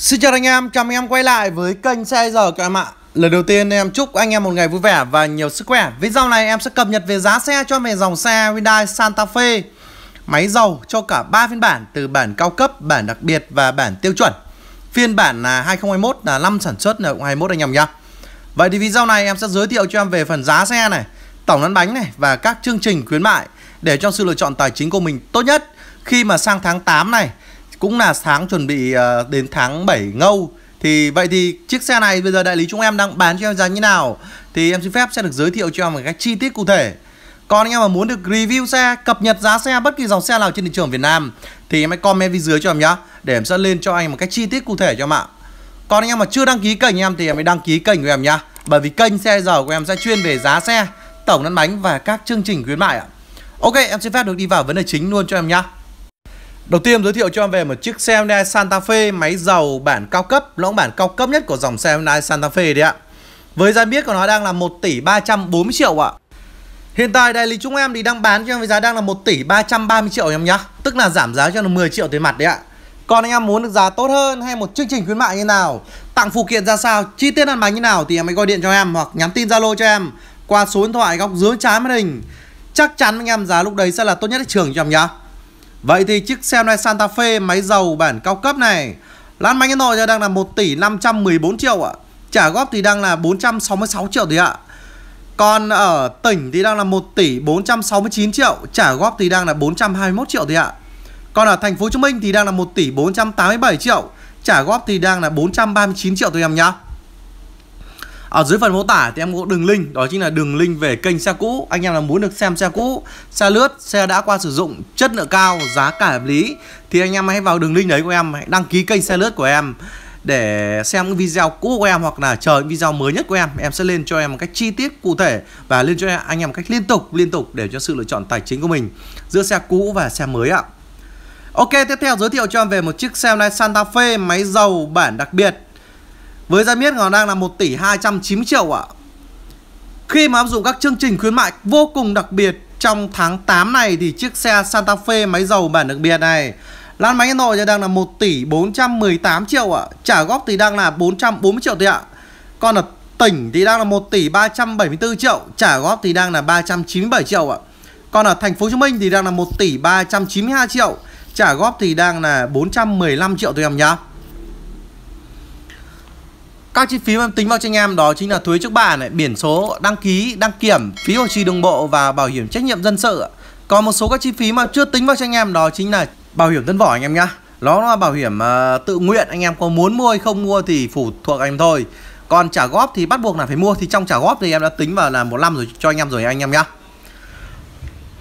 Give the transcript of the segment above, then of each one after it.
Xin chào anh em, chào mừng em quay lại với kênh xe giờ các em ạ Lần đầu tiên em chúc anh em một ngày vui vẻ và nhiều sức khỏe Video này em sẽ cập nhật về giá xe cho về dòng xe Hyundai Santa Fe Máy dầu cho cả 3 phiên bản từ bản cao cấp, bản đặc biệt và bản tiêu chuẩn Phiên bản là 2021 là năm sản xuất là cũng 21 anh em nhá Vậy thì video này em sẽ giới thiệu cho em về phần giá xe này Tổng lăn bánh này và các chương trình khuyến mại Để cho sự lựa chọn tài chính của mình tốt nhất Khi mà sang tháng 8 này cũng là tháng chuẩn bị ờ, đến tháng 7 ngâu thì vậy thì chiếc xe này bây giờ đại lý chúng em đang bán cho em giá như nào thì em xin phép sẽ được giới thiệu cho em một cách chi tiết cụ thể còn anh em mà muốn được review xe, cập nhật giá xe bất kỳ dòng xe nào trên thị trường Việt Nam thì em hãy comment bên dưới cho em nhá để em sẽ lên cho anh một cách chi tiết cụ thể cho em ạ. Còn anh em mà chưa đăng ký kênh em thì em hãy đăng ký kênh của em nhá. Bởi vì kênh xe giờ của em sẽ chuyên về giá xe, tổng lăn bánh và các chương trình khuyến mại ạ. Ok, em xin phép được đi vào vấn đề chính luôn cho em nhá. Đầu tiên giới thiệu cho em về một chiếc xe Hyundai Santa Fe máy dầu bản cao cấp, lõng bản cao cấp nhất của dòng xe Hyundai Santa Fe đấy ạ. Với giá biết của nó đang là 1 tỷ 340 triệu ạ. Hiện tại đại lý chúng em thì đang bán cho em với giá đang là 1 tỷ 330 triệu em nhá. Tức là giảm giá cho nó 10 triệu tiền mặt đấy ạ. Còn anh em muốn được giá tốt hơn hay một chương trình khuyến mại như nào, tặng phụ kiện ra sao, chi tiết ăn bánh như nào thì em hãy gọi điện cho em hoặc nhắn tin Zalo cho em qua số điện thoại góc dưới trái màn hình. Chắc chắn anh em giá lúc đấy sẽ là tốt nhất thị trường cho em nhá. Vậy thì chiếc xe này Santa Fe máy dầu bản cao cấp này Lan bánh Hà Nội giờ đang là 1 tỷ 514 triệu ạ Trả góp thì đang là 466 triệu thì ạ Còn ở tỉnh thì đang là 1 tỷ 469 triệu Trả góp thì đang là 421 triệu thì ạ Còn ở thành phố Hồ Chí Minh thì đang là 1 tỷ 487 triệu Trả góp thì đang là 439 triệu tụi em nhá ở dưới phần mô tả thì em có đường link đó chính là đường link về kênh xe cũ anh em là muốn được xem xe cũ xe lướt xe đã qua sử dụng chất lượng cao giá cả hợp lý thì anh em hãy vào đường link đấy của em hãy đăng ký kênh xe lướt của em để xem video cũ của em hoặc là chờ video mới nhất của em em sẽ lên cho em một cách chi tiết cụ thể và lên cho anh em một cách liên tục liên tục để cho sự lựa chọn tài chính của mình giữa xe cũ và xe mới ạ Ok tiếp theo giới thiệu cho em về một chiếc xe này Santa Fe máy dầu bản đặc biệt với giá miết nó đang là 1 tỷ 290 triệu ạ. À. Khi mà áp dụng các chương trình khuyến mại vô cùng đặc biệt trong tháng 8 này thì chiếc xe Santa Fe máy dầu bản đặc biệt này Lan máy Hà Nội đang là 1 tỷ 418 triệu ạ. À. Trả góp thì đang là 440 triệu thôi ạ. À. Còn ở tỉnh thì đang là 1 tỷ 374 triệu, trả góp thì đang là 397 triệu ạ. À. Còn ở thành phố Hồ Chí Minh thì đang là 1 tỷ 392 triệu, trả góp thì đang là 415 triệu tụi em nhá. Các chi phí mà em tính vào cho anh em đó chính là thuế trước bạ này, biển số, đăng ký, đăng kiểm, phí bảo trì đường bộ và bảo hiểm trách nhiệm dân sự. Còn một số các chi phí mà chưa tính vào cho anh em đó chính là bảo hiểm thân vỏ anh em nhá. Nó là bảo hiểm uh, tự nguyện anh em có muốn mua hay không mua thì phụ thuộc anh em thôi. Còn trả góp thì bắt buộc là phải mua thì trong trả góp thì em đã tính vào là một năm rồi cho anh em rồi anh em nhá.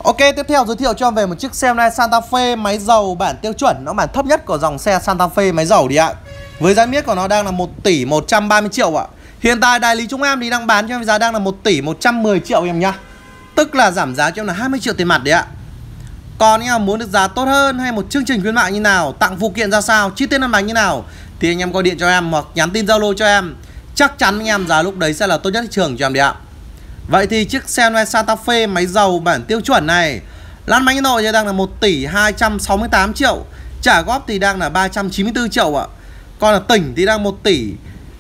Ok, tiếp theo giới thiệu cho em về một chiếc xe này Santa Fe máy dầu bản tiêu chuẩn, nó bản thấp nhất của dòng xe Santa Fe máy dầu đi ạ. Với giá miết của nó đang là 1 tỷ 130 triệu ạ. Hiện tại đại lý chúng em thì đang bán cho em giá đang là 1 tỷ 110 triệu em nhá. Tức là giảm giá cho em là 20 triệu tiền mặt đấy ạ. Còn nếu muốn được giá tốt hơn hay một chương trình khuyến mại như nào, tặng phụ kiện ra sao, chi tiết lăn bánh như nào thì anh em gọi điện cho em hoặc nhắn tin Zalo cho em. Chắc chắn anh em giá lúc đấy sẽ là tốt nhất thị trường cho em đấy ạ. Vậy thì chiếc xe Hyundai Santa Fe máy dầu bản tiêu chuẩn này lăn bánh Hà Nội đang là 1 tỷ 268 triệu, trả góp thì đang là 394 triệu ạ. Còn ở tỉnh thì đang 1 tỷ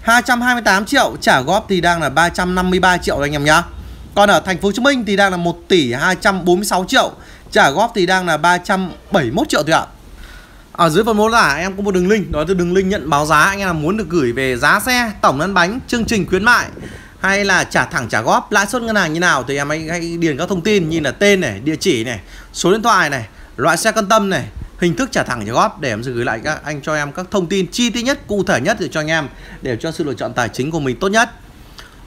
228 triệu, trả góp thì đang là 353 triệu anh em nhá. Còn ở thành phố Hồ Chí Minh thì đang là 1 tỷ 246 triệu, trả góp thì đang là 371 triệu thôi ạ. Ở dưới phần mô tả em có một đường link, đó là đường link nhận báo giá anh em muốn được gửi về giá xe, tổng lăn bánh, chương trình khuyến mại hay là trả thẳng trả góp, lãi suất ngân hàng như nào thì em hãy, hãy điền các thông tin như là tên này, địa chỉ này, số điện thoại này, loại xe quan tâm này, hình thức trả thẳng trả góp để em sẽ gửi lại các anh cho em các thông tin chi tiết nhất cụ thể nhất để cho anh em để cho sự lựa chọn tài chính của mình tốt nhất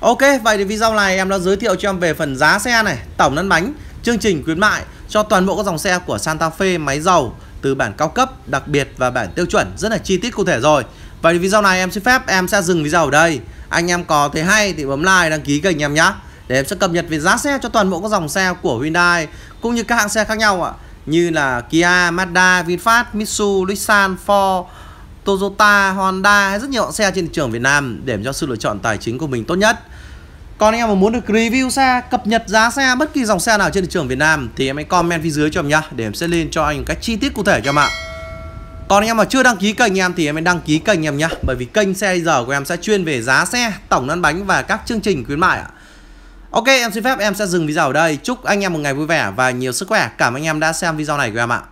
Ok, vậy thì video này em đã giới thiệu cho em về phần giá xe này, tổng lăn bánh, chương trình khuyến mại cho toàn bộ các dòng xe của Santa Fe máy dầu từ bản cao cấp, đặc biệt và bản tiêu chuẩn rất là chi tiết cụ thể rồi. Vậy thì video này em xin phép em sẽ dừng video ở đây. Anh em có thấy hay thì bấm like, đăng ký kênh em nhé để em sẽ cập nhật về giá xe cho toàn bộ các dòng xe của Hyundai cũng như các hãng xe khác nhau ạ. À như là Kia, Mazda, VinFast, Mitsubishi, Nissan, Ford, Toyota, Honda rất nhiều xe trên thị trường Việt Nam để cho sự lựa chọn tài chính của mình tốt nhất. Còn anh em mà muốn được review xe, cập nhật giá xe bất kỳ dòng xe nào trên thị trường Việt Nam thì em hãy comment phía dưới cho em nhá để em sẽ lên cho anh một cách chi tiết cụ thể cho em ạ. Còn anh em mà chưa đăng ký kênh em thì em hãy đăng ký kênh em nhá bởi vì kênh xe giờ của em sẽ chuyên về giá xe, tổng lăn bánh và các chương trình khuyến mại ạ. Ok em xin phép em sẽ dừng video ở đây Chúc anh em một ngày vui vẻ và nhiều sức khỏe Cảm ơn anh em đã xem video này của em ạ